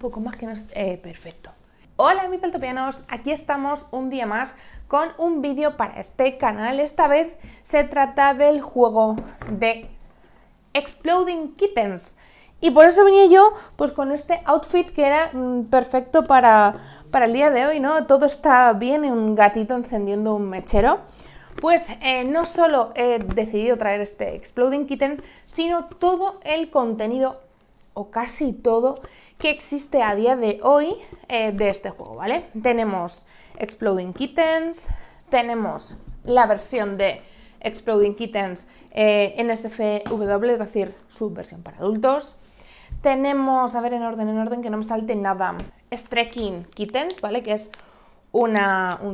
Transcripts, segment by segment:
poco más que no... es eh, perfecto. Hola mi peltopianos, aquí estamos un día más con un vídeo para este canal. Esta vez se trata del juego de Exploding Kittens. Y por eso venía yo pues con este outfit que era mm, perfecto para, para el día de hoy, ¿no? Todo está bien, un gatito encendiendo un mechero. Pues eh, no solo he decidido traer este Exploding Kitten, sino todo el contenido, o casi todo, que existe a día de hoy eh, de este juego, ¿vale? Tenemos Exploding Kittens, tenemos la versión de Exploding Kittens eh, NSFW, es decir, su versión para adultos. Tenemos, a ver en orden, en orden, que no me salte nada, Streaking Kittens, ¿vale? Que es un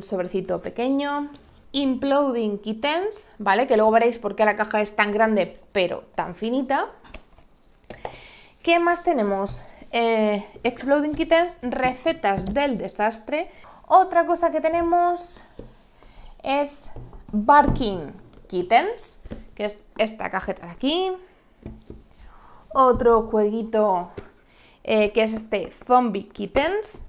sobrecito pequeño. Imploding Kittens, ¿vale? Que luego veréis por qué la caja es tan grande pero tan finita. ¿Qué más tenemos? Eh, Exploding Kittens, recetas del desastre. Otra cosa que tenemos es Barking Kittens, que es esta cajeta de aquí. Otro jueguito eh, que es este Zombie Kittens.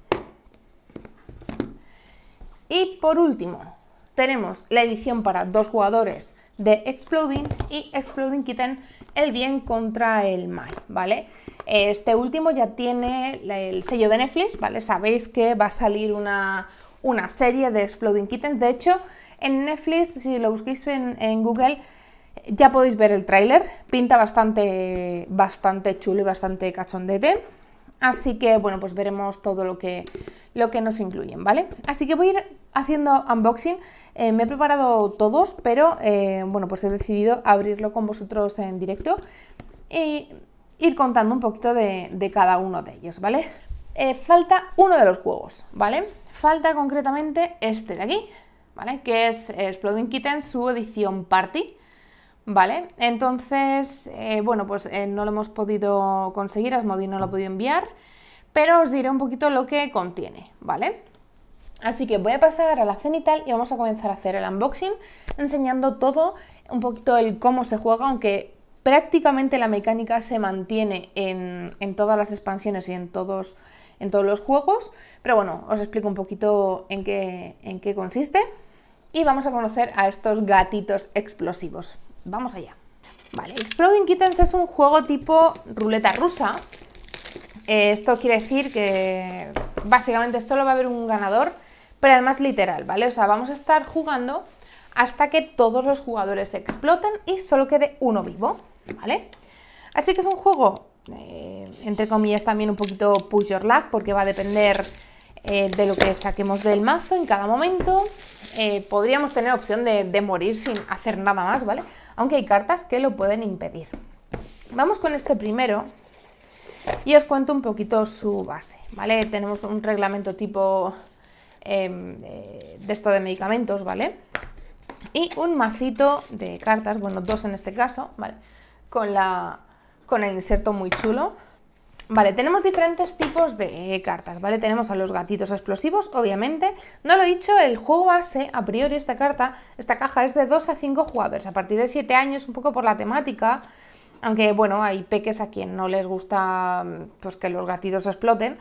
Y por último, tenemos la edición para dos jugadores de Exploding y Exploding Kitten, el bien contra el mal, ¿vale? Este último ya tiene el sello de Netflix, ¿vale? Sabéis que va a salir una, serie de Exploding Kittens. De hecho, en Netflix, si lo busquéis en, Google, ya podéis ver el tráiler. Pinta bastante, bastante chulo y bastante cachondete. Así que, bueno, pues veremos todo lo que, lo que nos incluyen, ¿vale? Así que voy a ir haciendo unboxing. Eh, me he preparado todos, pero, eh, bueno, pues he decidido abrirlo con vosotros en directo. Y ir contando un poquito de, cada uno de ellos, ¿vale? Eh, falta uno de los juegos, ¿vale? Falta concretamente este de aquí, ¿vale? Que es eh, Exploding Kitten, su edición Party, ¿vale? Entonces, eh, bueno, pues no lo hemos podido conseguir, Asmodi no lo ha podido enviar, pero os diré un poquito lo que contiene, ¿vale? Así que voy a pasar a la cenital y vamos a comenzar a hacer el unboxing, enseñando todo, un poquito el cómo se juega, aunque Prácticamente la mecánica se mantiene en, todas las expansiones y en todos, en todos, los juegos, pero bueno, os explico un poquito en qué, en qué consiste y vamos a conocer a estos gatitos explosivos. Vamos allá. Vale, Exploding Kittens es un juego tipo ruleta rusa. esto quiere decir que básicamente solo va a haber un ganador, pero además literal, ¿vale? O sea, vamos a estar jugando hasta que todos los jugadores exploten y solo quede uno vivo. ¿vale? Así que es un juego, eh, entre comillas, también un poquito push your luck, porque va a depender eh, de lo que saquemos del mazo en cada momento. Eh, podríamos tener opción de, morir sin hacer nada más, ¿vale? Aunque hay cartas que lo pueden impedir. Vamos con este primero y os cuento un poquito su base, ¿vale? Tenemos un reglamento tipo em, de esto de medicamentos, ¿vale? Y un macito de cartas, bueno, dos en este caso, ¿vale? con, la, con el inserto muy chulo. Vale, tenemos diferentes tipos de cartas, ¿vale? Tenemos a los gatitos explosivos, obviamente. No lo he dicho, el juego base, a priori, esta carta, esta caja es de 2 a 5 jugadores, a partir de 7 años, un poco por la temática. Aunque, bueno, hay peques a quien no les gusta pues, que los gatitos exploten.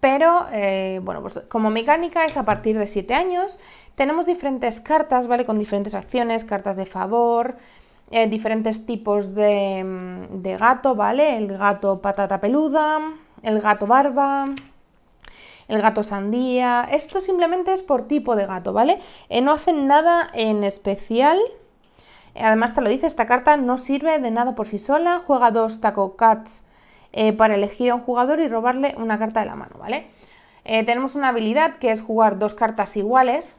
Pero, eh, bueno, pues como mecánica es a partir de 7 años. Tenemos diferentes cartas, ¿vale? Con diferentes acciones, cartas de favor, eh, diferentes tipos mm, de, gato, ¿vale? El gato patata peluda, el gato barba, el gato sandía. Esto simplemente es por tipo de gato, ¿vale? Eh, no hacen nada en especial. Eh, además te lo dice, esta carta no sirve de nada por sí sola. Juega dos taco cats para elegir a un jugador y robarle una carta de la mano, ¿vale? tenemos una habilidad que es jugar dos cartas iguales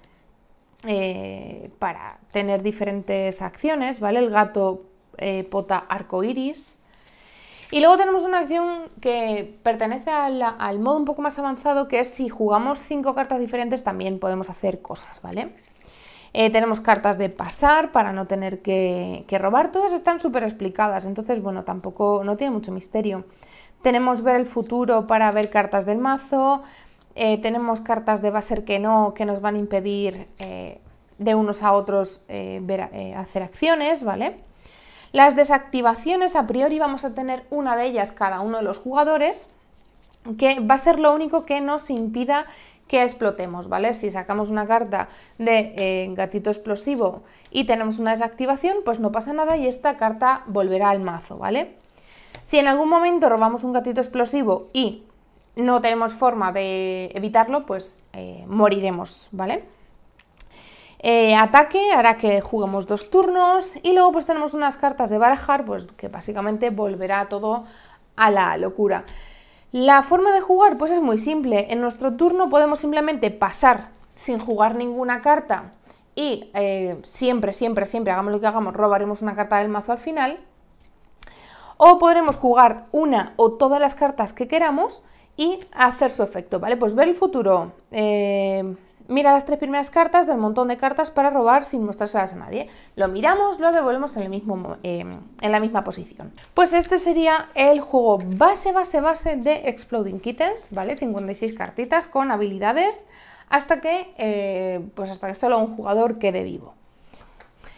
eh, para tener diferentes acciones, ¿vale? El gato eh, pota pota iris. Y luego tenemos una acción que pertenece al modo un poco más avanzado, que es si jugamos cinco cartas diferentes también podemos hacer cosas, ¿vale? Eh, tenemos cartas de pasar para no tener que, que robar. Todas están súper explicadas, entonces, bueno, tampoco no tiene mucho misterio. Tenemos ver el futuro para ver cartas del mazo, eh, tenemos cartas de va a ser que no, que nos van a impedir eh, de unos a otros eh, hacer acciones, ¿vale? Las desactivaciones, a priori vamos a tener una de ellas cada uno de los jugadores, que va a ser lo único que nos impida que explotemos, ¿vale? Si sacamos una carta de gatito explosivo y tenemos una desactivación, pues no pasa nada y esta carta volverá al mazo, ¿vale? Si en algún momento robamos un gatito explosivo y no tenemos forma de evitarlo, pues eh, moriremos, ¿vale? Eh, ataque hará que juguemos dos turnos y luego pues tenemos unas cartas de barajar, pues que básicamente volverá todo a la locura. La forma de jugar pues es muy simple. En nuestro turno podemos simplemente pasar sin jugar ninguna carta y eh, siempre, siempre, siempre, hagamos lo que hagamos, robaremos una carta del mazo al final. O podremos jugar una o todas las cartas que queramos y hacer su efecto, ¿vale? Pues ver el futuro, eh, mira las tres primeras cartas del montón de cartas para robar sin mostrárselas a nadie. Lo miramos, lo devolvemos en, el mismo, eh, en la misma posición. Pues este sería el juego base, base, base de Exploding Kittens, ¿vale? 56 cartitas con habilidades hasta que, eh, pues hasta que solo un jugador quede vivo.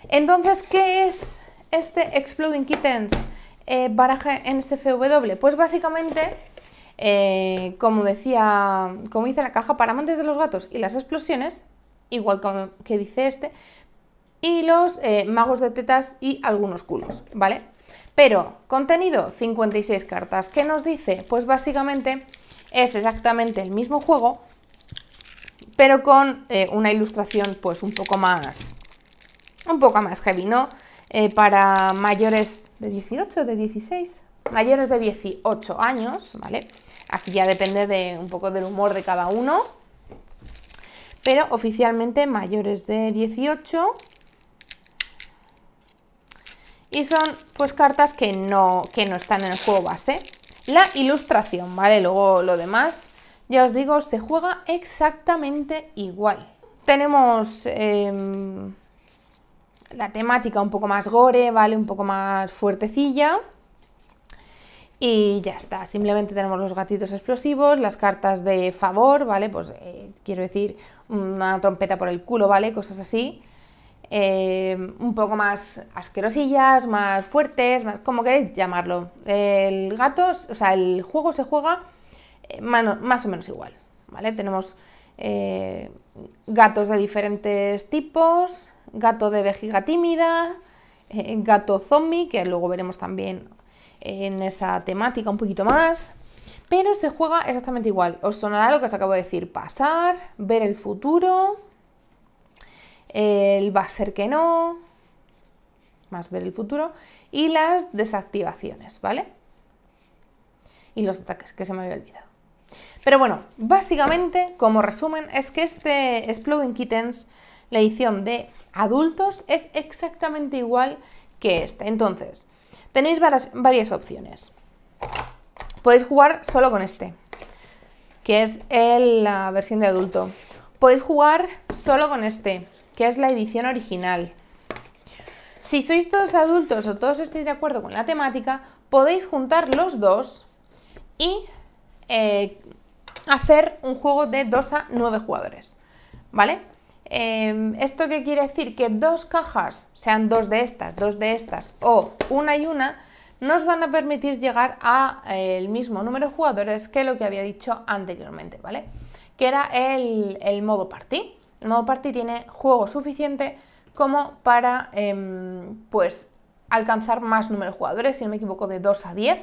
Entonces, ¿qué es este Exploding Kittens baraje en SFW? Pues básicamente eh, como decía, como dice la caja, para amantes de los gatos y las explosiones, igual que dice este, y los eh, magos de tetas y algunos culos, ¿vale? Pero, contenido, 56 cartas. ¿Qué nos dice? Pues básicamente es exactamente el mismo juego, pero con eh, una ilustración pues un poco más, un poco más heavy, ¿no? para mayores de 18, de 16, mayores de 18 años, ¿vale? Aquí ya depende de un poco del humor de cada uno. Pero oficialmente mayores de 18. Y son pues cartas que no, que no están en el juego base. La ilustración, ¿vale? Luego lo demás, ya os digo, se juega exactamente igual. Tenemos... Em, la temática un poco más gore, ¿vale? Un poco más fuertecilla. Y ya está, simplemente tenemos los gatitos explosivos, las cartas de favor, ¿vale? Pues eh, quiero decir, una trompeta por el culo, ¿vale? Cosas así. Eh, un poco más asquerosillas, más fuertes, más, como queréis llamarlo. El gato, o sea, el juego se juega eh, más o menos igual, ¿vale? Tenemos gatos de diferentes tipos, gato de vejiga tímida, gato zombie, que luego veremos también en esa temática un poquito más, pero se juega exactamente igual. Os sonará lo que os acabo de decir, pasar, ver el futuro, el va a ser que no, más ver el futuro, y las desactivaciones, ¿vale? Y los ataques, que se me había olvidado. Pero bueno, básicamente, como resumen, es que este Exploding Kittens, la edición de adultos, es exactamente igual que este. Entonces, Tenéis varias, opciones. Podéis jugar solo con este, que es la versión de adulto. Podéis jugar solo con este, que es la edición original. Si sois todos adultos o todos estáis de acuerdo con la temática, podéis juntar los dos y eh, hacer un juego de 2 a 9 jugadores. ¿Vale? Em, ¿Esto qué quiere decir? Que dos cajas, sean dos de estas, dos de estas o una y una, nos van a permitir llegar al eh, mismo número de jugadores que lo que había dicho anteriormente, ¿vale? Que era el, modo party. El modo party tiene juego suficiente como para, em, pues, alcanzar más número de jugadores, si no me equivoco, de 2 a 10,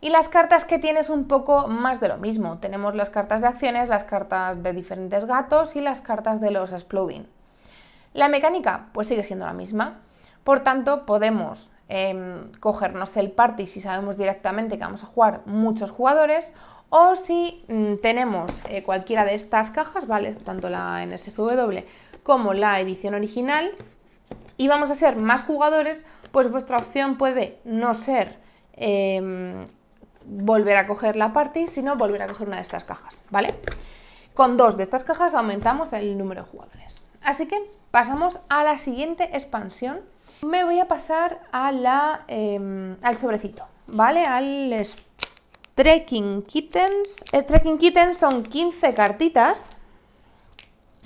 y las cartas que tienes un poco más de lo mismo. Tenemos las cartas de acciones, las cartas de diferentes gatos y las cartas de los exploding. La mecánica pues sigue siendo la misma. Por tanto, podemos em, cogernos el party si sabemos directamente que vamos a jugar muchos jugadores o si mm, tenemos eh, cualquiera de estas cajas, ¿vale? Tanto la NSFW como la edición original y vamos a ser más jugadores, pues vuestra opción puede no ser Em, volver a coger la party, sino volver a coger una de estas cajas, ¿vale? Con dos de estas cajas aumentamos el número de jugadores. Así que pasamos a la siguiente expansión. Me voy a pasar a la, em, al sobrecito, ¿vale? Al Trekking Kittens. Trekking Kittens son 15 cartitas.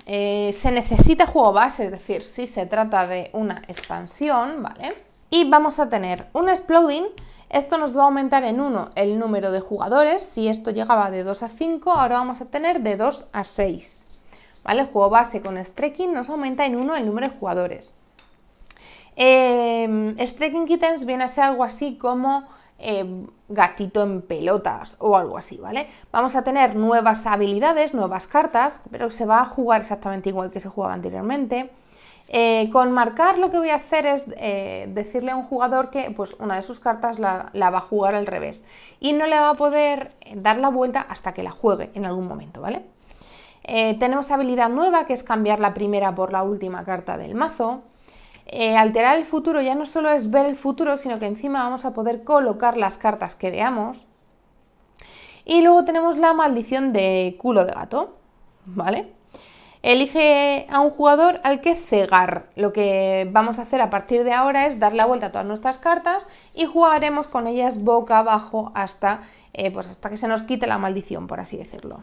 Eh, se necesita juego base, es decir, si se trata de una expansión, ¿vale? y vamos a tener un exploding. Esto nos va a aumentar en 1 el número de jugadores. Si esto llegaba de 2 a 5, ahora vamos a tener de 2 a 6. ¿Vale? juego base con Streaking nos aumenta en 1 el número de jugadores. Eh, em, Streaking Kittens viene a ser algo así como em, gatito en pelotas o algo así, ¿vale? Vamos a tener nuevas habilidades, nuevas cartas, pero se va a jugar exactamente igual que se jugaba anteriormente. Eh, con marcar lo que voy a hacer es eh, decirle a un jugador que pues, una de sus cartas la, va a jugar al revés y no le va a poder dar la vuelta hasta que la juegue en algún momento, ¿vale? Eh, tenemos habilidad nueva que es cambiar la primera por la última carta del mazo. alterar el futuro ya no solo es ver el futuro, sino que encima vamos a poder colocar las cartas que veamos. Y luego tenemos la maldición de culo de gato, ¿vale? Elige a un jugador al que cegar. Lo que vamos a hacer a partir de ahora es dar la vuelta a todas nuestras cartas y jugaremos con ellas boca abajo hasta, eh, pues hasta que se nos quite la maldición, por así decirlo.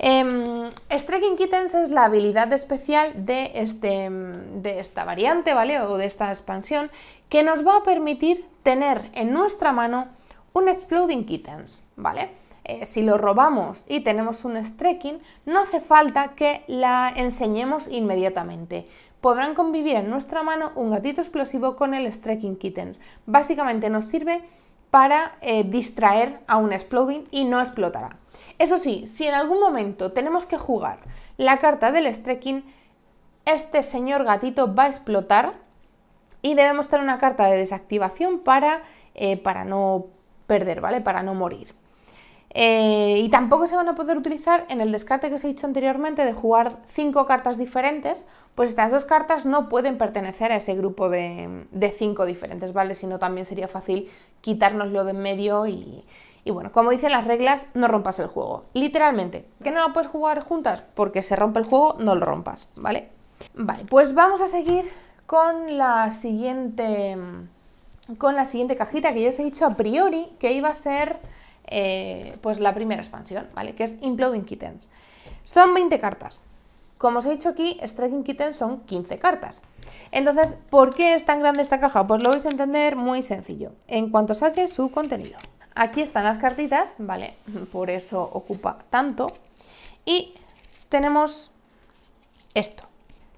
Em, Striking Kittens es la habilidad especial de, este, de esta variante, ¿vale? O de esta expansión, que nos va a permitir tener en nuestra mano un Exploding Kittens, ¿vale? Eh, si lo robamos y tenemos un streaking, no hace falta que la enseñemos inmediatamente. Podrán convivir en nuestra mano un gatito explosivo con el streaking kittens. Básicamente nos sirve para eh, distraer a un exploding y no explotará. Eso sí, si en algún momento tenemos que jugar la carta del streaking, este señor gatito va a explotar y debemos tener una carta de desactivación para, eh, para no perder, ¿vale? Para no morir. Eh, y tampoco se van a poder utilizar en el descarte que os he dicho anteriormente de jugar cinco cartas diferentes, pues estas dos cartas no pueden pertenecer a ese grupo de, de cinco diferentes, ¿vale? Si no, también sería fácil quitárnoslo de en medio y, y bueno, como dicen las reglas, no rompas el juego. Literalmente. ¿Que no lo puedes jugar juntas? Porque se rompe el juego, no lo rompas, ¿vale? Vale, pues vamos a seguir con la siguiente. Con la siguiente cajita que yo os he dicho a priori que iba a ser eh, pues la primera expansión, ¿vale? Que es Imploding Kittens. Son 20 cartas. Como os he dicho aquí, Striking Kittens son 15 cartas. Entonces, ¿por qué es tan grande esta caja? Pues lo vais a entender muy sencillo, en cuanto saque su contenido. Aquí están las cartitas, ¿vale? Por eso ocupa tanto. Y tenemos esto.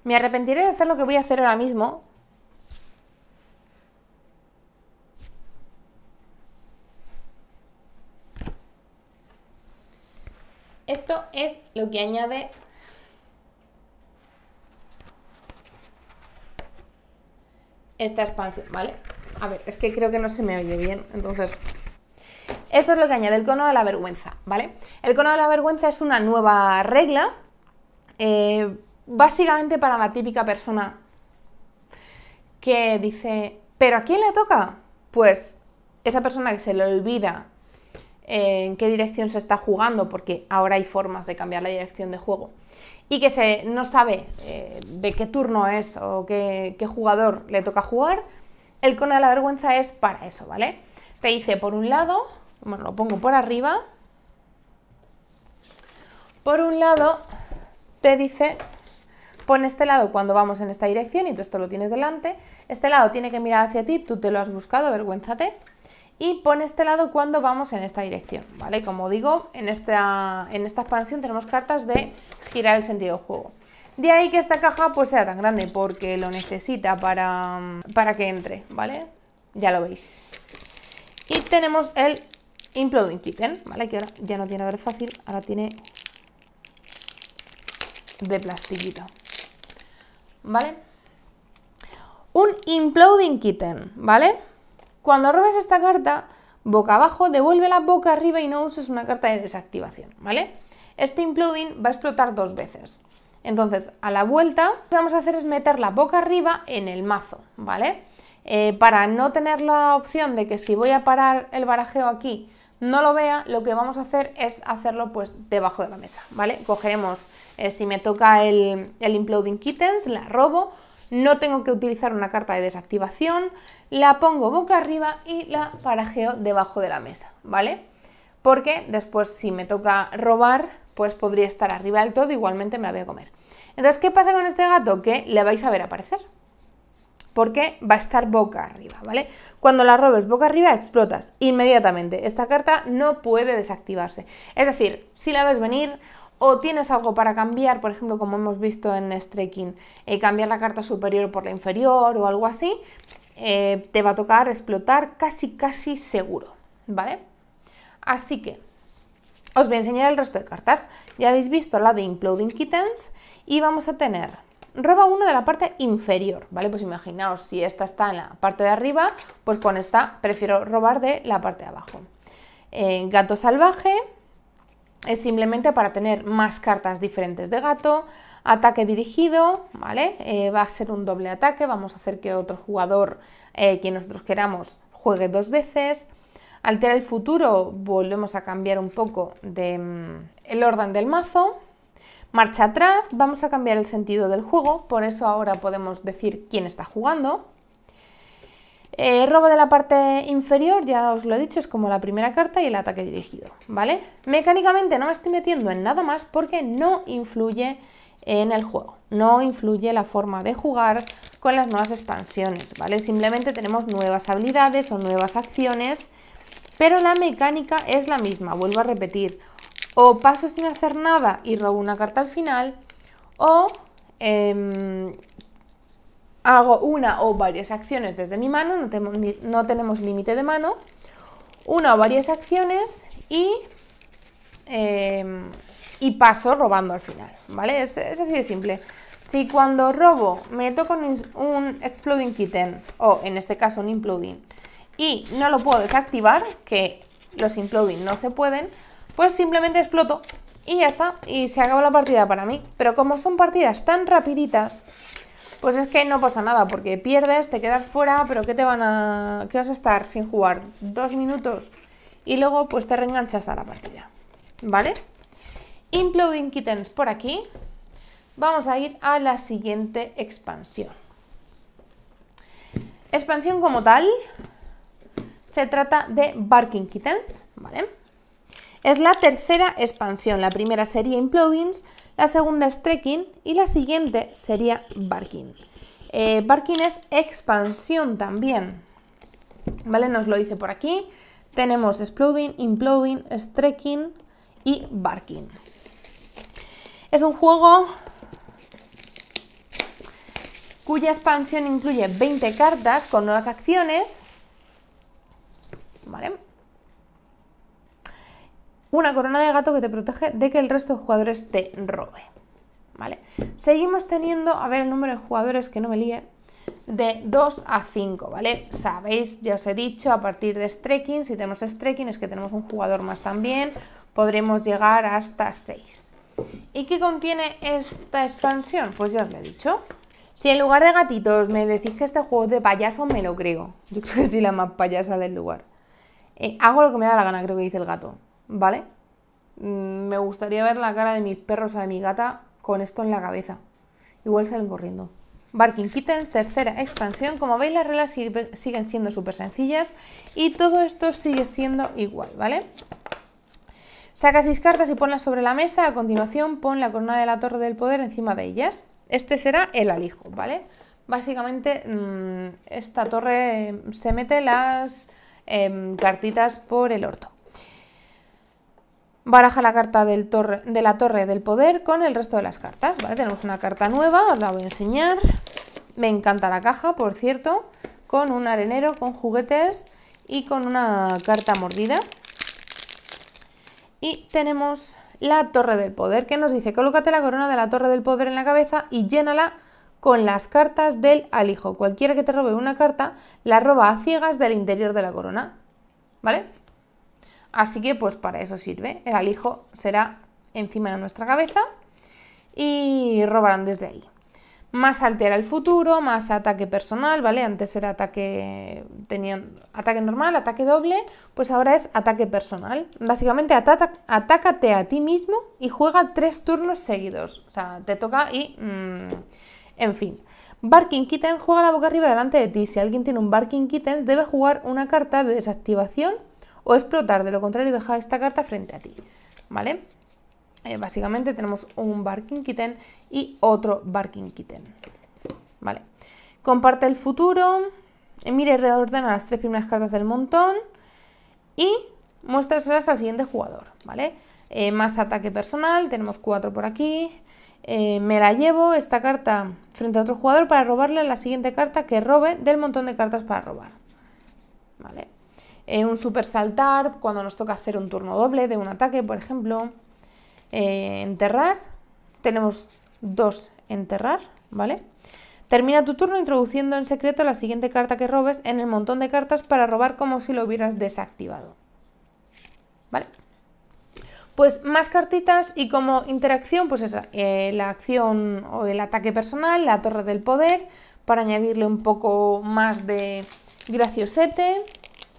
Me arrepentiré de hacer lo que voy a hacer ahora mismo, Esto es lo que añade esta expansión, ¿vale? A ver, es que creo que no se me oye bien, entonces... Esto es lo que añade el cono de la vergüenza, ¿vale? El cono de la vergüenza es una nueva regla, eh, básicamente para la típica persona que dice, ¿pero a quién le toca? Pues esa persona que se le olvida en qué dirección se está jugando, porque ahora hay formas de cambiar la dirección de juego, y que se, no sabe eh, de qué turno es o qué, jugador le toca jugar, el cono de la vergüenza es para eso, ¿vale? Te dice, por un lado, bueno, lo pongo por arriba, por un lado te dice, pon este lado cuando vamos en esta dirección y tú esto lo tienes delante, este lado tiene que mirar hacia ti, tú te lo has buscado, avergüénzate, y pone este lado cuando vamos en esta dirección, ¿vale? Como digo, en esta, expansión tenemos cartas de girar el sentido de juego. De ahí que esta caja pues sea tan grande porque lo necesita para, que entre, ¿vale? Ya lo veis. Y tenemos el Imploding Kitten, ¿vale? Que ahora ya no tiene ver fácil, ahora tiene de plastiquito, ¿vale? Un Imploding Kitten, ¿vale? Cuando robes esta carta, boca abajo, la boca arriba y no uses una carta de desactivación, ¿vale? Este imploding va a explotar dos veces. Entonces, a la vuelta, lo que vamos a hacer es meter la boca arriba en el mazo, ¿vale? Eh, para no tener la opción de que si voy a parar el barajeo aquí no lo vea, lo que vamos a hacer es hacerlo pues debajo de la mesa, ¿vale? Cogeremos, eh, si me toca el Imploding Kittens, la robo, no tengo que utilizar una carta de desactivación, la pongo boca arriba y la parajeo debajo de la mesa, ¿vale? Porque después si me toca robar, pues podría estar arriba del todo, igualmente me la voy a comer. Entonces, ¿qué pasa con este gato? Que le vais a ver aparecer, porque va a estar boca arriba, ¿vale? Cuando la robes boca arriba, explotas inmediatamente. Esta carta no puede desactivarse. Es decir, si la ves venir o tienes algo para cambiar, por ejemplo, como hemos visto en Striking, eh, cambiar la carta superior por la inferior o algo así, eh, te va a tocar explotar casi casi seguro, ¿vale? Así que os voy a enseñar el resto de cartas. Ya habéis visto la de Imploding Kittens y vamos a tener roba uno de la parte inferior, ¿vale? Pues imaginaos, si esta está en la parte de arriba, pues con esta prefiero robar de la parte de abajo. Eh, gato salvaje, es simplemente para tener más cartas diferentes de gato. Ataque dirigido, ¿vale? Eh, va a ser un doble ataque, vamos a hacer que otro jugador eh, que nosotros queramos juegue dos veces. Altera el futuro, volvemos a cambiar un poco de, mm, el orden del mazo. Marcha atrás, vamos a cambiar el sentido del juego, por eso ahora podemos decir quién está jugando. Eh, robo de la parte inferior, ya os lo he dicho, es como la primera carta y el ataque dirigido, ¿vale? Mecánicamente no me estoy metiendo en nada más porque no influye en el juego, no influye la forma de jugar con las nuevas expansiones, ¿vale? Simplemente tenemos nuevas habilidades o nuevas acciones, pero la mecánica es la misma, vuelvo a repetir, o paso sin hacer nada y robo una carta al final, o eh, hago una o varias acciones desde mi mano, no, tenemos límite de mano, una o varias acciones y, em, y paso robando al final, ¿vale? Es, así de simple. Si cuando robo me toco un, un, Exploding Kitten, o en este caso un Imploding, y no lo puedo desactivar, que los Imploding no se pueden, pues simplemente exploto y ya está, y se acaba la partida para mí. Pero como son partidas tan rapiditas, pues es que no pasa nada, porque pierdes, te quedas fuera, pero ¿qué te van a. ¿Qué vas a estar sin jugar? Dos minutos y luego pues te reenganchas a la partida. ¿Vale? Imploding Kittens por aquí. Vamos a ir a la siguiente expansión. Expansión como tal se trata de Barking Kittens, ¿vale? Es la tercera expansión. La primera sería Implodings, la segunda es trekking y la siguiente sería barking. Eh, barking es expansión también, ¿vale? Nos lo dice por aquí. Tenemos exploding, imploding, trekking y barking. Es un juego cuya expansión incluye 20 cartas con nuevas acciones, ¿vale? una corona de gato que te protege de que el resto de jugadores te robe. ¿Vale? Seguimos teniendo, a ver el número de jugadores que no me líe, de 2 a 5, ¿vale? Sabéis, ya os he dicho, a partir de striking si tenemos streaking es que tenemos un jugador más también, podremos llegar hasta 6. ¿Y qué contiene esta expansión? Pues ya os lo he dicho. Si en lugar de gatitos me decís que este juego es de payaso, me lo creo. Yo creo que soy la más payasa del lugar. Eh, hago lo que me da la gana, creo que dice el gato. ¿vale? Mm, me gustaría ver la cara de mis perros o de mi gata con esto en la cabeza. Igual salen corriendo. Barking Kitten, tercera expansión. Como veis, las reglas siguen siendo súper sencillas y todo esto sigue siendo igual, ¿vale? Saca seis cartas y ponlas sobre la mesa. A continuación, pon la corona de la Torre del Poder encima de ellas. Este será el alijo, ¿vale? Básicamente, mm, esta torre se mete las em, cartitas por el orto baraja la carta de la torre del poder con el resto de las cartas, Tenemos una carta nueva, os la voy a enseñar. Me encanta la caja, por cierto, con un arenero, con juguetes y con una carta mordida. Y tenemos la torre del poder que nos dice, colócate la corona de la torre del poder en la cabeza y llénala con las cartas del alijo. Cualquiera que te robe una carta, la roba a ciegas del interior de la corona. ¿Vale? Así que pues para eso sirve. El alijo será encima de nuestra cabeza y robarán desde ahí. Más altera el futuro, más ataque personal, ¿vale? Antes era ataque, tenían ataque normal, ataque doble, pues ahora es ataque personal. Básicamente atácate a ti mismo y juega tres turnos seguidos. O sea, te toca y... Mm, en fin. Barking kittens juega la boca arriba delante de ti. Si alguien tiene un Barking kittens debe jugar una carta de desactivación o explotar de lo contrario deja esta carta frente a ti, ¿vale? Eh, básicamente tenemos un Barking Kitten y otro Barking Kitten, ¿vale? Comparte el futuro, eh, mire y reordena las tres primeras cartas del montón y muéstraselas al siguiente jugador, ¿vale? Eh, más ataque personal, tenemos cuatro por aquí. me la llevo esta carta frente a otro jugador para robarle la siguiente carta que robe del montón de cartas para robar. ¿Vale? un super saltar cuando nos toca hacer un turno doble de un ataque, por ejemplo. Eh, enterrar, tenemos dos enterrar, ¿vale? Termina tu turno introduciendo en secreto la siguiente carta que robes en el montón de cartas para robar como si lo hubieras desactivado. ¿Vale? Pues más cartitas y como interacción, pues esa, eh, la acción o el ataque personal, la torre del poder, para añadirle un poco más de graciosete.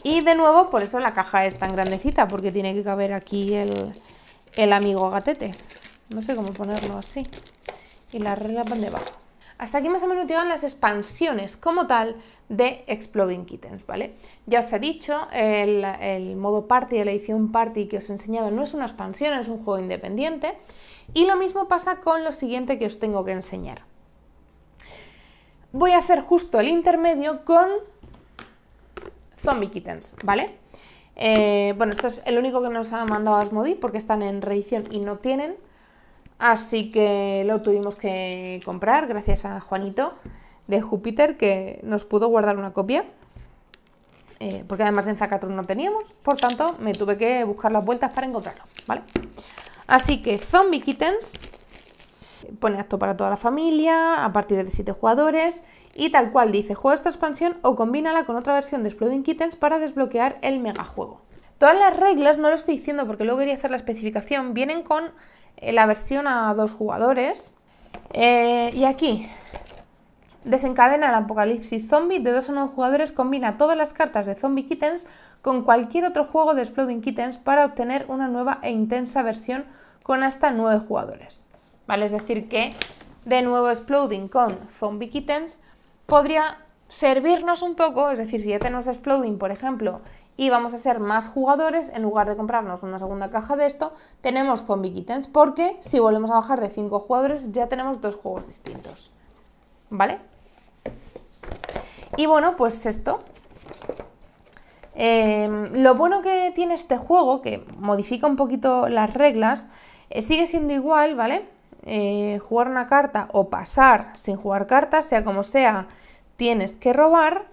Y de nuevo, por eso la caja es tan grandecita, porque tiene que caber aquí el, amigo gatete. No sé cómo ponerlo así. Y las reglas van debajo. Hasta aquí más o menos llevan las expansiones como tal de Exploding Kittens, ¿vale? Ya os he dicho, el, el modo party, la edición party que os he enseñado no es una expansión, es un juego independiente. Y lo mismo pasa con lo siguiente que os tengo que enseñar. Voy a hacer justo el intermedio con Zombie Kittens, ¿vale? Eh, bueno, esto es el único que nos ha mandado Asmodi porque están en reedición y no tienen. Así que lo tuvimos que comprar gracias a Juanito de Júpiter que nos pudo guardar una copia. Eh, porque además en Zacatron no teníamos, por tanto me tuve que buscar las vueltas para encontrarlo, ¿vale? Así que Zombie Kittens Pone acto para toda la familia, a partir de 7 jugadores, y tal cual dice, juega esta expansión o combínala con otra versión de Exploding Kittens para desbloquear el megajuego. Todas las reglas, no lo estoy diciendo porque luego quería hacer la especificación, vienen con eh, la versión a dos jugadores. Eh, y aquí, desencadena el apocalipsis zombie de dos a 9 jugadores, combina todas las cartas de Zombie Kittens con cualquier otro juego de Exploding Kittens para obtener una nueva e intensa versión con hasta nueve jugadores. ¿vale? Es decir, que de nuevo Exploding con Zombie Kittens podría servirnos un poco, es decir, si ya tenemos Exploding, por ejemplo, y vamos a ser más jugadores, en lugar de comprarnos una segunda caja de esto, tenemos Zombie Kittens, porque si volvemos a bajar de 5 jugadores ya tenemos dos juegos distintos, ¿vale? Y bueno, pues esto. Em, lo bueno que tiene este juego, que modifica un poquito las reglas, eh, sigue siendo igual, ¿vale? Eh, jugar una carta o pasar sin jugar cartas, sea como sea, tienes que robar.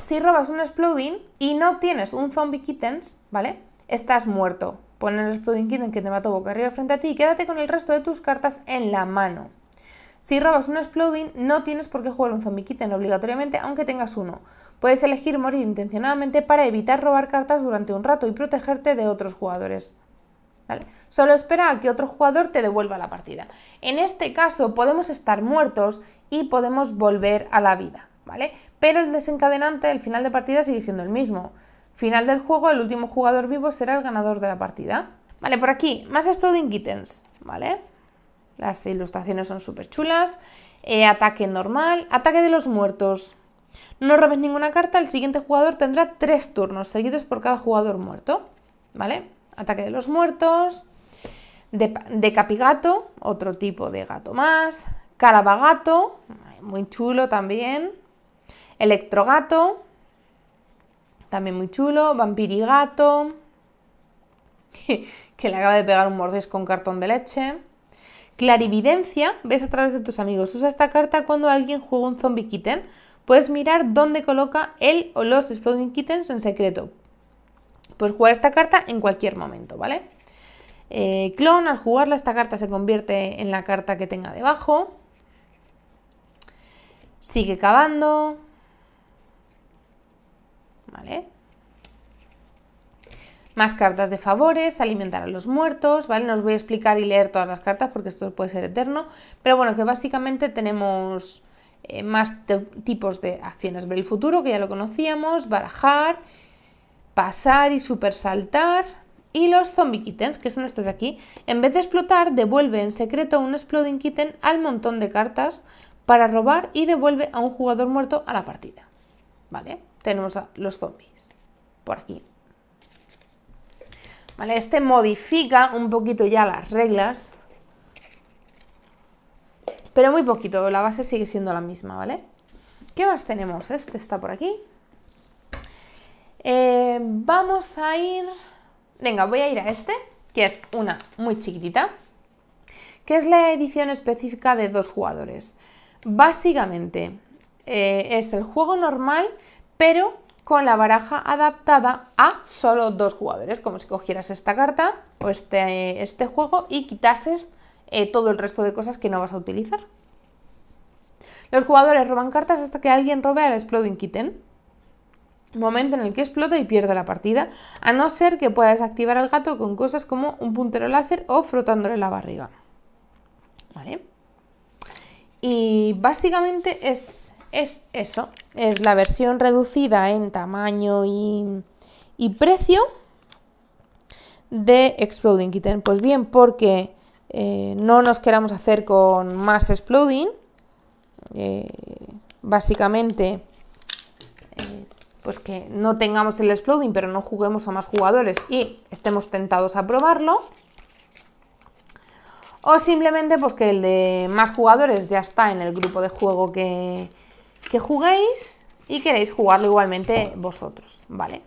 Si robas un Exploding y no tienes un Zombie Kittens, ¿vale? Estás muerto. Pon el Exploding Kitten que te mató boca arriba frente a ti y quédate con el resto de tus cartas en la mano. Si robas un Exploding, no tienes por qué jugar un Zombie Kitten obligatoriamente, aunque tengas uno. Puedes elegir morir intencionadamente para evitar robar cartas durante un rato y protegerte de otros jugadores. Solo espera a que otro jugador te devuelva la partida. En este caso podemos estar muertos y podemos volver a la vida, ¿vale? Pero el desencadenante, el final de partida sigue siendo el mismo. Final del juego, el último jugador vivo será el ganador de la partida. Vale, por aquí, más Exploding Kittens, ¿vale? Las ilustraciones son súper chulas. Eh, ataque normal, ataque de los muertos. No robes ninguna carta, el siguiente jugador tendrá tres turnos seguidos por cada jugador muerto, ¿vale? Ataque de los Muertos, de, Capigato, otro tipo de gato más, calabagato, muy chulo también, Electrogato, también muy chulo, Vampirigato, que le acaba de pegar un mordés con cartón de leche. Clarividencia, ves a través de tus amigos. Usa esta carta cuando alguien juega un zombie kitten. Puedes mirar dónde coloca él o los exploding kittens en secreto. Puedes jugar esta carta en cualquier momento, ¿vale? Eh, clon, al jugarla, esta carta se convierte en la carta que tenga debajo. Sigue cavando. ¿Vale? Más cartas de favores, alimentar a los muertos, ¿vale? No os voy a explicar y leer todas las cartas porque esto puede ser eterno. Pero bueno, que básicamente tenemos eh, más tipos de acciones. Ver el futuro, que ya lo conocíamos, barajar pasar y supersaltar. Y los zombie kittens, que son estos de aquí, en vez de explotar, devuelve en secreto un exploding kitten al montón de cartas para robar y devuelve a un jugador muerto a la partida. ¿Vale? Tenemos a los zombies por aquí. ¿Vale? Este modifica un poquito ya las reglas, pero muy poquito, la base sigue siendo la misma, ¿vale? ¿Qué más tenemos? Este está por aquí. Eh, vamos a ir... Venga, voy a ir a este, que es una muy chiquitita, que es la edición específica de dos jugadores. Básicamente eh, es el juego normal, pero con la baraja adaptada a solo dos jugadores, como si cogieras esta carta o este, este juego y quitases eh, todo el resto de cosas que no vas a utilizar. Los jugadores roban cartas hasta que alguien robe al Exploding Kitten momento en el que explota y pierde la partida, a no ser que pueda desactivar al gato con cosas como un puntero láser o frotándole la barriga. ¿Vale? Y básicamente es, es eso, es la versión reducida en tamaño y, precio de Exploding Kitten. Pues bien, porque eh, no nos queramos hacer con más Exploding, eh, básicamente pues que no tengamos el exploding, pero no juguemos a más jugadores y estemos tentados a probarlo. O simplemente pues que el de más jugadores ya está en el grupo de juego que, que juguéis y queréis jugarlo igualmente vosotros, ¿vale?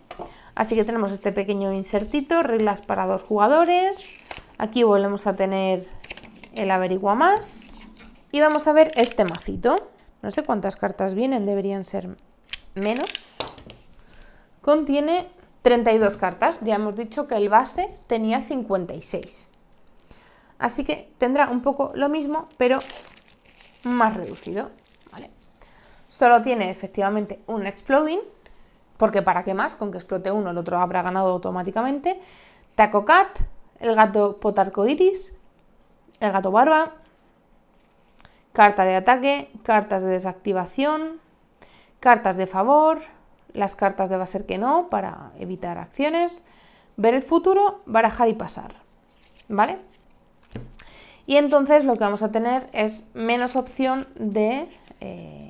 Así que tenemos este pequeño insertito, reglas para dos jugadores. Aquí volvemos a tener el averigua más. Y vamos a ver este macito. No sé cuántas cartas vienen, deberían ser menos. Contiene 32 cartas, ya hemos dicho que el base tenía 56. Así que tendrá un poco lo mismo, pero más reducido. Solo tiene efectivamente un exploding, porque para qué más, con que explote uno el otro habrá ganado automáticamente. Taco Cat, el gato potarco iris, el gato barba, carta de ataque, cartas de desactivación, cartas de favor, las cartas de va a ser que no para evitar acciones. Ver el futuro, barajar y pasar. ¿Vale? Y entonces lo que vamos a tener es menos opción de... Eh,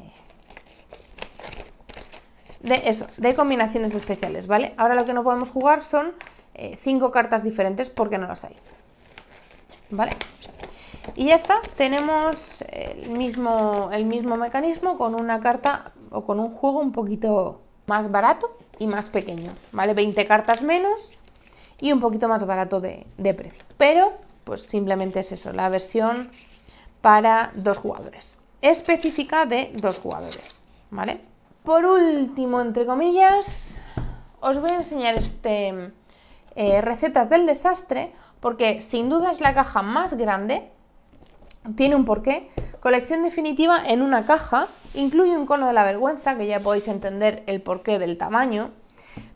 de eso, de combinaciones especiales, ¿vale? Ahora lo que no podemos jugar son eh, cinco cartas diferentes porque no las hay. ¿Vale? Y ya está, tenemos el mismo, el mismo mecanismo con una carta o con un juego un poquito más barato y más pequeño, ¿vale? 20 cartas menos y un poquito más barato de, precio. Pero, pues simplemente es eso, la versión para dos jugadores. Específica de dos jugadores, ¿vale? Por último, entre comillas, os voy a enseñar este eh, Recetas del Desastre, porque sin duda es la caja más grande, tiene un porqué, Colección definitiva en una caja, incluye un cono de la vergüenza, que ya podéis entender el porqué del tamaño,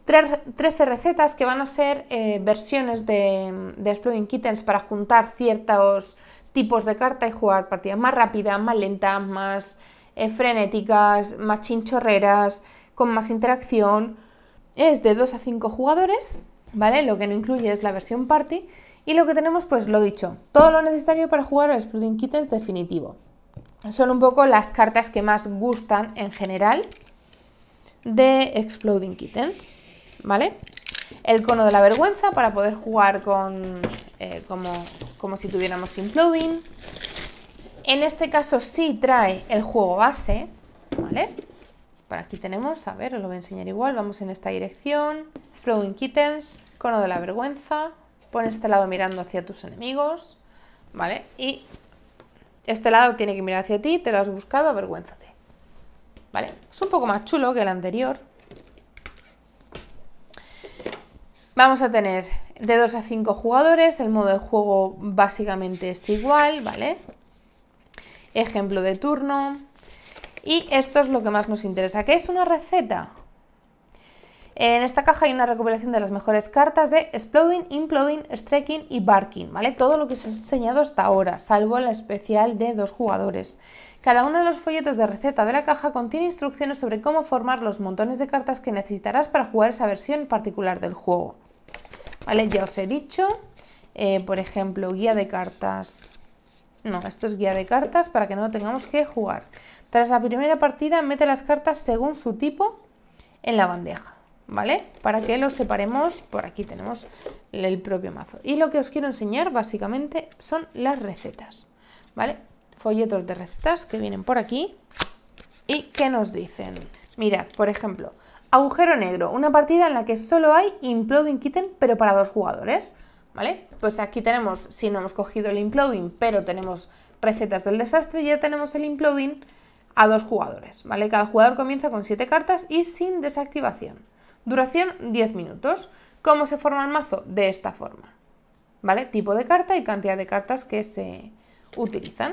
13 recetas que van a ser eh, versiones de, de Exploding Kittens para juntar ciertos tipos de carta y jugar partidas más rápidas, más lentas, más eh, frenéticas, más chinchorreras, con más interacción. Es de 2 a 5 jugadores, ¿vale? Lo que no incluye es la versión party. Y lo que tenemos, pues lo dicho, todo lo necesario para jugar al Exploding Kittens definitivo son un poco las cartas que más gustan en general de Exploding Kittens, ¿vale? El cono de la vergüenza para poder jugar con eh, como, como si tuviéramos Imploding. En este caso sí trae el juego base, ¿vale? Por aquí tenemos, a ver, os lo voy a enseñar igual, vamos en esta dirección, Exploding Kittens, cono de la vergüenza, pon este lado mirando hacia tus enemigos, ¿vale? Y este lado tiene que mirar hacia ti, te lo has buscado, avergüénzate. ¿Vale? Es un poco más chulo que el anterior. Vamos a tener de 2 a 5 jugadores, el modo de juego básicamente es igual, ¿vale? Ejemplo de turno. Y esto es lo que más nos interesa, que es una receta. En esta caja hay una recopilación de las mejores cartas de Exploding, Imploding, Striking y Barking, ¿vale? Todo lo que os he enseñado hasta ahora, salvo la especial de dos jugadores. Cada uno de los folletos de receta de la caja contiene instrucciones sobre cómo formar los montones de cartas que necesitarás para jugar esa versión particular del juego. ¿Vale? Ya os he dicho, eh, por ejemplo, guía de cartas. No, esto es guía de cartas para que no tengamos que jugar. Tras la primera partida, mete las cartas según su tipo en la bandeja. ¿vale? Para que los separemos, por aquí tenemos el propio mazo. Y lo que os quiero enseñar básicamente son las recetas, ¿vale? Folletos de recetas que vienen por aquí y que nos dicen. Mirad, por ejemplo, agujero negro, una partida en la que solo hay imploding kitten, pero para dos jugadores, ¿vale? Pues aquí tenemos, si no hemos cogido el imploding, pero tenemos recetas del desastre, ya tenemos el imploding a dos jugadores, ¿vale? Cada jugador comienza con siete cartas y sin desactivación. Duración 10 minutos. ¿Cómo se forma el mazo? De esta forma. ¿Vale? Tipo de carta y cantidad de cartas que se utilizan.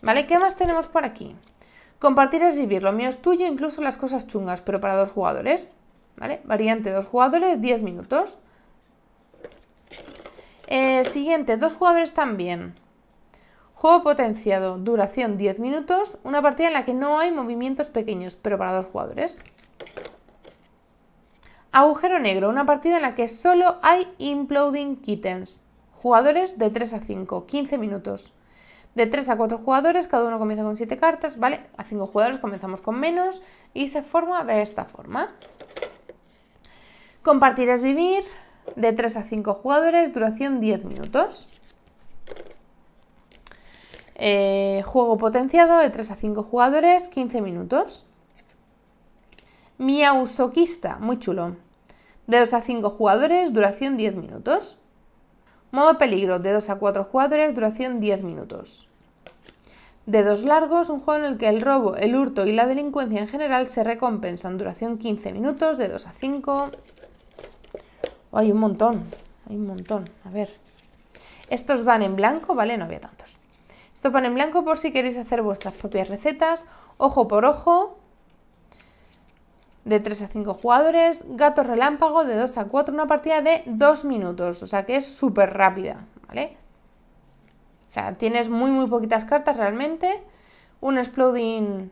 ¿Vale? ¿Qué más tenemos por aquí? Compartir es vivir, lo mío es tuyo, incluso las cosas chungas, pero para dos jugadores. ¿Vale? Variante dos jugadores, 10 minutos. Eh, siguiente, dos jugadores también. Juego potenciado, duración 10 minutos, una partida en la que no hay movimientos pequeños, pero para dos jugadores. Agujero negro, una partida en la que solo hay imploding kittens. Jugadores de 3 a 5, 15 minutos. De 3 a 4 jugadores, cada uno comienza con 7 cartas, ¿vale? A 5 jugadores comenzamos con menos y se forma de esta forma. Compartir es vivir, de 3 a 5 jugadores, duración 10 minutos. Eh, juego potenciado de 3 a 5 jugadores, 15 minutos. Miausoquista, muy chulo. De 2 a 5 jugadores, duración 10 minutos. Modo peligro, de 2 a 4 jugadores, duración 10 minutos. Dedos largos, un juego en el que el robo, el hurto y la delincuencia en general se recompensan. Duración 15 minutos, de 2 a 5. hay un montón, hay un montón. A ver. Estos van en blanco, ¿vale? No había tantos. Estos van en blanco por si queréis hacer vuestras propias recetas. Ojo por ojo, de 3 a 5 jugadores, gato relámpago de 2 a 4, una partida de 2 minutos, o sea que es súper rápida, ¿vale? O sea, tienes muy muy poquitas cartas realmente, un exploding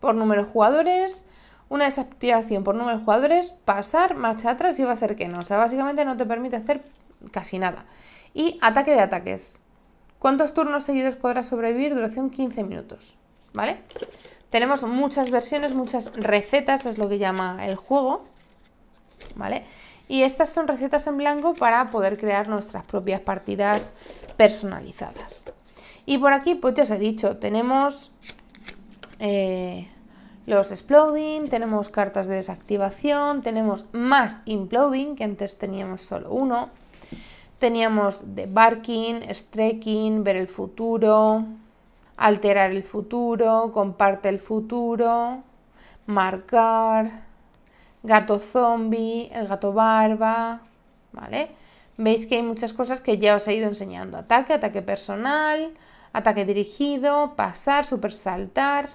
por número de jugadores, una desactivación por número de jugadores, pasar, marcha atrás y va a ser que no, o sea, básicamente no te permite hacer casi nada. Y ataque de ataques. ¿Cuántos turnos seguidos podrás sobrevivir? Duración 15 minutos, ¿vale? vale tenemos muchas versiones, muchas recetas, es lo que llama el juego, ¿vale? Y estas son recetas en blanco para poder crear nuestras propias partidas personalizadas. Y por aquí, pues ya os he dicho, tenemos eh, los exploding, tenemos cartas de desactivación, tenemos más imploding, que antes teníamos solo uno. Teníamos de barking, streaking, ver el futuro, alterar el futuro, comparte el futuro, marcar, gato zombie, el gato barba, ¿vale? Veis que hay muchas cosas que ya os he ido enseñando. Ataque, ataque personal, ataque dirigido, pasar, supersaltar,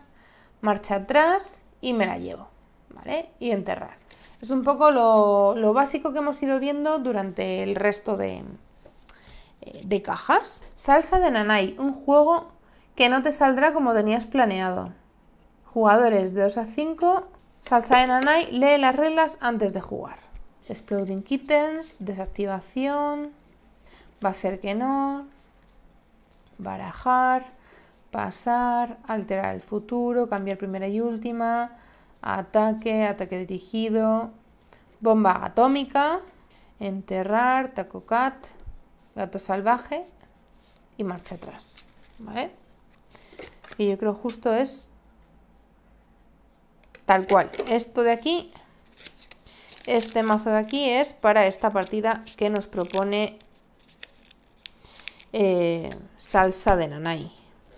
marcha atrás y me la llevo, ¿vale? Y enterrar. Es un poco lo, básico que hemos ido viendo durante el resto de, eh, de cajas. Salsa de Nanay, un juego que no te saldrá como tenías planeado. Jugadores de 2 a 5, salsa de Nanai lee las reglas antes de jugar. Exploding kittens, desactivación, va a ser que no, barajar, pasar, alterar el futuro, cambiar primera y última, ataque, ataque dirigido, bomba atómica, enterrar, taco cat, gato salvaje y marcha atrás. ¿vale? Y yo creo justo es tal cual. Esto de aquí, este mazo de aquí es para esta partida que nos propone eh, salsa de Nanai.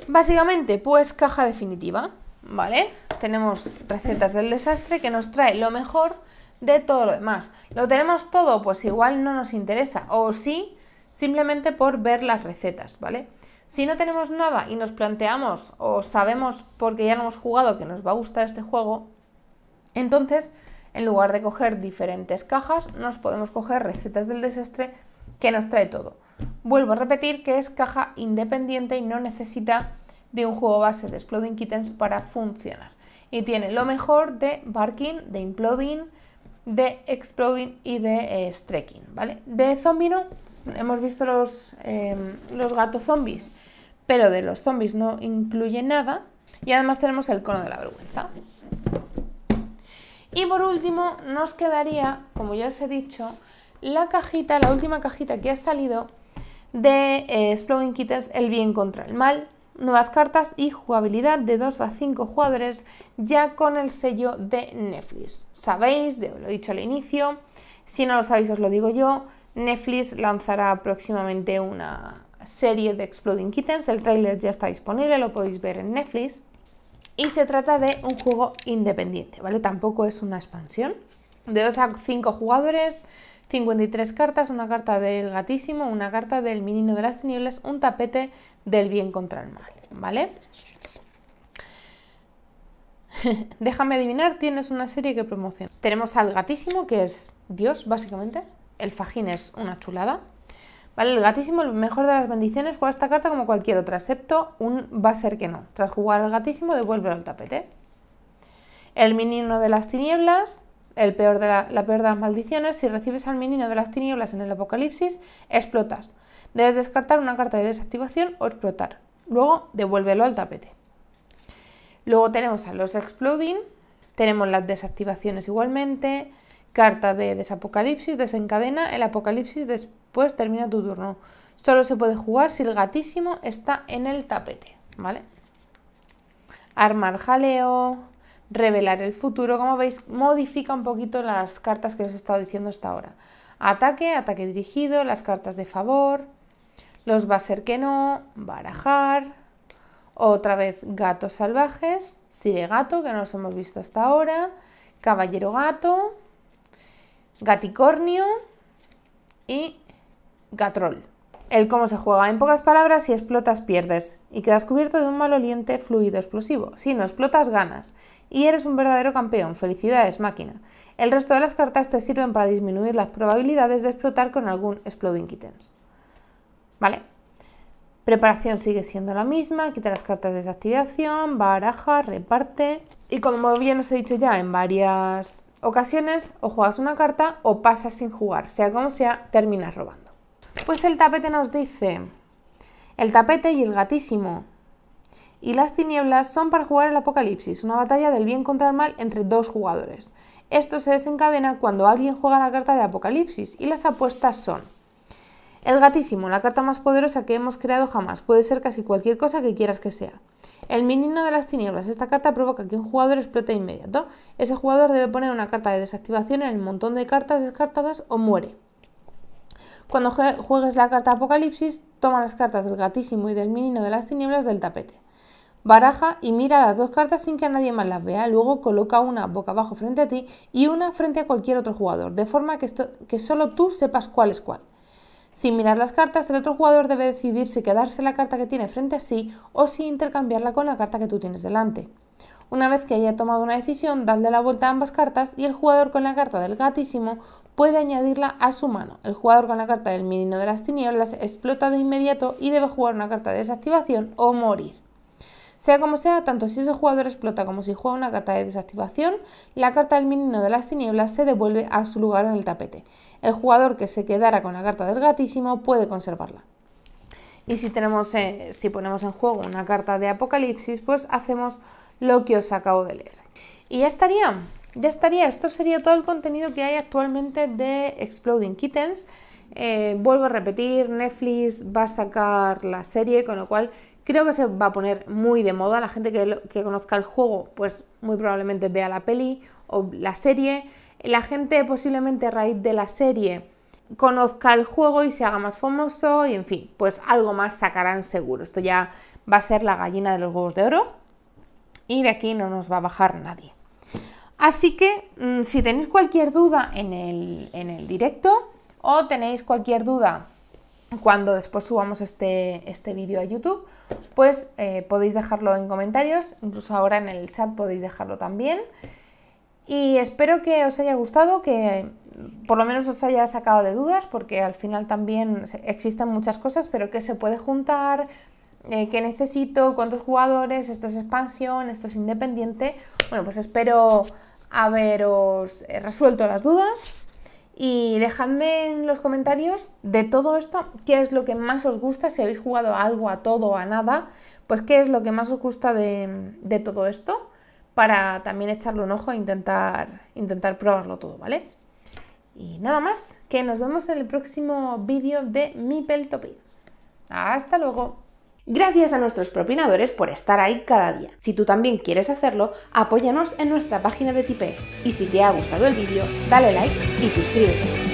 Básicamente, pues caja definitiva, ¿vale? Tenemos recetas del desastre que nos trae lo mejor de todo lo demás. ¿Lo tenemos todo? Pues igual no nos interesa. O sí, simplemente por ver las recetas, ¿vale? Si no tenemos nada y nos planteamos o sabemos porque ya lo hemos jugado que nos va a gustar este juego, entonces en lugar de coger diferentes cajas, nos podemos coger recetas del desastre que nos trae todo. Vuelvo a repetir que es caja independiente y no necesita de un juego base de Exploding Kittens para funcionar. Y tiene lo mejor de Barking, de Imploding, de Exploding y de eh, ¿vale? De Zombino hemos visto em, los, gatos zombies, pero de los zombies no incluye nada. Y además tenemos el cono de la vergüenza. Y por último nos quedaría, como ya os he dicho, la cajita, la última cajita que ha salido de Exploding eh, el bien contra el mal, nuevas cartas y jugabilidad de 2 a 5 jugadores ya con el sello de Netflix. Sabéis, lo he dicho al inicio, si no lo sabéis os lo digo yo, Netflix lanzará próximamente una serie de Exploding Kittens. El tráiler ya está disponible, lo podéis ver en Netflix. Y se trata de un juego independiente, ¿vale? Tampoco es una expansión. De 2 a 5 jugadores, 53 cartas, una carta del gatísimo, una carta del menino de las tinieblas, un tapete del bien contra el mal, ¿vale? Déjame adivinar, tienes una serie que promociona. Tenemos al gatísimo, que es Dios, básicamente, el fajín es una chulada. ¿Vale? El gatísimo, el mejor de las bendiciones, juega esta carta como cualquier otra, excepto un va a ser que no. Tras jugar al gatísimo, devuélvelo al tapete. El menino de las tinieblas, el peor de la, la, peor de las maldiciones, si recibes al menino de las tinieblas en el apocalipsis, explotas. Debes descartar una carta de desactivación o explotar. Luego, devuélvelo al tapete. Luego tenemos a los exploding, tenemos las desactivaciones igualmente, Carta de Desapocalipsis desencadena el apocalipsis después termina tu turno. Solo se puede jugar si el gatísimo está en el tapete, ¿vale? Armar jaleo, revelar el futuro, como veis, modifica un poquito las cartas que os he estado diciendo hasta ahora. Ataque, ataque dirigido, las cartas de favor, los va a ser que no, barajar, otra vez gatos salvajes, sire gato, que no los hemos visto hasta ahora, caballero gato, gaticornio y gatrol. El cómo se juega. En pocas palabras, si explotas, pierdes y quedas cubierto de un maloliente fluido explosivo. Si no explotas, ganas y eres un verdadero campeón. Felicidades, máquina. El resto de las cartas te sirven para disminuir las probabilidades de explotar con algún exploding items. ¿Vale? Preparación sigue siendo la misma, quita las cartas de desactivación, baraja, reparte. Y como bien os he dicho ya en varias ocasiones o juegas una carta o pasas sin jugar, sea como sea, terminas robando. Pues el tapete nos dice, el tapete y el gatísimo. Y las tinieblas son para jugar el apocalipsis, una batalla del bien contra el mal entre dos jugadores. Esto se desencadena cuando alguien juega la carta de apocalipsis y las apuestas son el gatísimo, la carta más poderosa que hemos creado jamás, puede ser casi cualquier cosa que quieras que sea. El menino de las tinieblas. Esta carta provoca que un jugador explote inmediato. Ese jugador debe poner una carta de desactivación en el montón de cartas descartadas o muere. Cuando juegues la carta Apocalipsis, toma las cartas del gatísimo y del minino de las tinieblas del tapete. Baraja y mira las dos cartas sin que nadie más las vea, luego coloca una boca abajo frente a ti y una frente a cualquier otro jugador, de forma que, que solo tú sepas cuál es cuál. Sin mirar las cartas, el otro jugador debe decidir si quedarse la carta que tiene frente a sí o si intercambiarla con la carta que tú tienes delante. Una vez que haya tomado una decisión, dale la vuelta a ambas cartas y el jugador con la carta del gatísimo puede añadirla a su mano. El jugador con la carta del menino de las tinieblas explota de inmediato y debe jugar una carta de desactivación o morir. Sea como sea, tanto si ese jugador explota como si juega una carta de desactivación, la carta del menino de las tinieblas se devuelve a su lugar en el tapete. El jugador que se quedara con la carta del gatísimo puede conservarla. Y si, tenemos, eh, si ponemos en juego una carta de apocalipsis, pues hacemos lo que os acabo de leer. Y ya estaría, ya estaría. Esto sería todo el contenido que hay actualmente de Exploding Kittens. Eh, vuelvo a repetir, Netflix va a sacar la serie, con lo cual Creo que se va a poner muy de moda. La gente que, conozca el juego, pues muy probablemente vea la peli o la serie. La gente posiblemente a raíz de la serie conozca el juego y se haga más famoso y en fin, pues algo más sacarán seguro. Esto ya va a ser la gallina de los huevos de oro y de aquí no nos va a bajar nadie. Así que mm, si tenéis cualquier duda en el, en el directo o tenéis cualquier duda cuando después subamos este, este, vídeo a YouTube, pues eh, podéis dejarlo en comentarios, incluso ahora en el chat podéis dejarlo también. Y espero que os haya gustado, que por lo menos os haya sacado de dudas, porque al final también existen muchas cosas, pero que se puede juntar, eh, qué necesito, cuántos jugadores, esto es expansión, esto es independiente. Bueno, pues espero haberos eh, resuelto las dudas. Y dejadme en los comentarios de todo esto qué es lo que más os gusta, si habéis jugado algo, a todo o a nada, pues qué es lo que más os gusta de, todo esto para también echarle un ojo e intentar, intentar probarlo todo, ¿vale? Y nada más, que nos vemos en el próximo vídeo de mi Peltopi. ¡Hasta luego! Gracias a nuestros propinadores por estar ahí cada día. Si tú también quieres hacerlo, apóyanos en nuestra página de Tipeee. Y si te ha gustado el vídeo, dale like y suscríbete.